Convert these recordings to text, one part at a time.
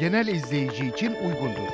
genel izleyici için uygundur.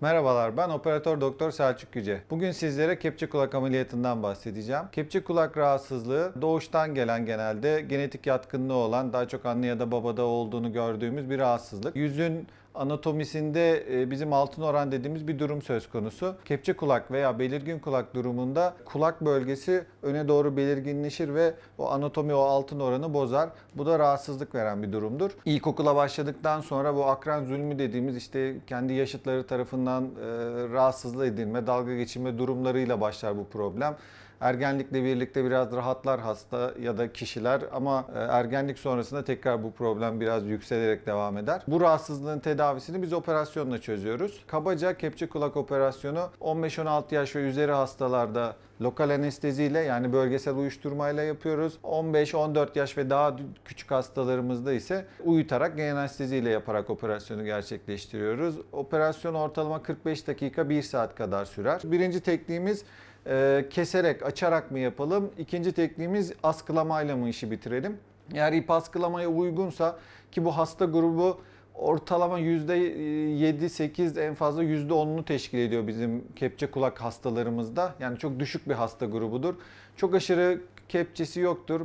Merhabalar ben operatör doktor Selçuk Yüce. Bugün sizlere kepçe kulak ameliyatından bahsedeceğim. Kepçe kulak rahatsızlığı doğuştan gelen genelde genetik yatkınlığı olan daha çok anne ya da babada olduğunu gördüğümüz bir rahatsızlık. Yüzün anatomisinde e, bizim altın oran dediğimiz bir durum söz konusu. Kepçe kulak veya belirgin kulak durumunda kulak bölgesi öne doğru belirginleşir ve o anatomi o altın oranı bozar. Bu da rahatsızlık veren bir durumdur. İlkokula başladıktan sonra bu akran zulmü dediğimiz işte kendi yaşıtları tarafından tarafından e, rahatsızlık edilme, dalga geçilme durumlarıyla başlar bu problem. Ergenlikle birlikte biraz rahatlar hasta ya da kişiler ama e, ergenlik sonrasında tekrar bu problem biraz yükselerek devam eder. Bu rahatsızlığın tedavisini biz operasyonla çözüyoruz. Kabaca kepçe kulak operasyonu 15-16 yaş ve üzeri hastalarda lokal anesteziyle yani bölgesel uyuşturmayla yapıyoruz. 15-14 yaş ve daha küçük hastalarımızda ise uyutarak genel anesteziyle yaparak operasyonu gerçekleştiriyoruz. Operasyon ortalama 45 dakika 1 saat kadar sürer. Birinci tekniğimiz e, keserek, açarak mı yapalım? İkinci tekniğimiz askılamayla mı işi bitirelim? Eğer ip askılamaya uygunsa ki bu hasta grubu ortalama %7-8 en fazla %10'unu teşkil ediyor bizim kepçe kulak hastalarımızda. Yani çok düşük bir hasta grubudur. Çok aşırı kepçesi yoktur.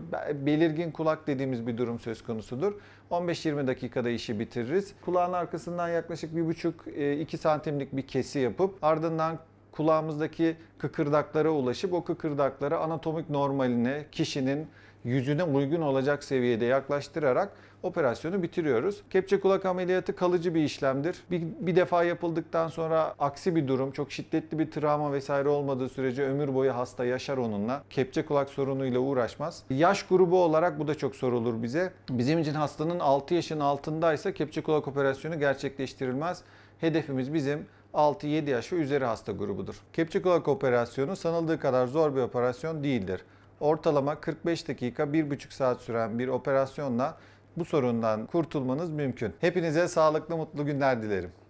Belirgin kulak dediğimiz bir durum söz konusudur. 15-20 dakikada işi bitiririz. Kulağın arkasından yaklaşık 1,5-2 e, santimlik bir kesi yapıp ardından kulağımızdaki kıkırdaklara ulaşıp o kıkırdakları anatomik normaline, kişinin yüzüne uygun olacak seviyede yaklaştırarak operasyonu bitiriyoruz. Kepçe kulak ameliyatı kalıcı bir işlemdir. Bir, bir defa yapıldıktan sonra aksi bir durum, çok şiddetli bir travma vesaire olmadığı sürece ömür boyu hasta yaşar onunla. Kepçe kulak sorunuyla uğraşmaz. Yaş grubu olarak bu da çok sorulur bize. Bizim için hastanın 6 yaşın altındaysa kepçe kulak operasyonu gerçekleştirilmez. Hedefimiz bizim 6-7 yaş ve üzeri hasta grubudur. Kepçe kulak operasyonu sanıldığı kadar zor bir operasyon değildir. Ortalama 45 dakika 1,5 saat süren bir operasyonla bu sorundan kurtulmanız mümkün. Hepinize sağlıklı mutlu günler dilerim.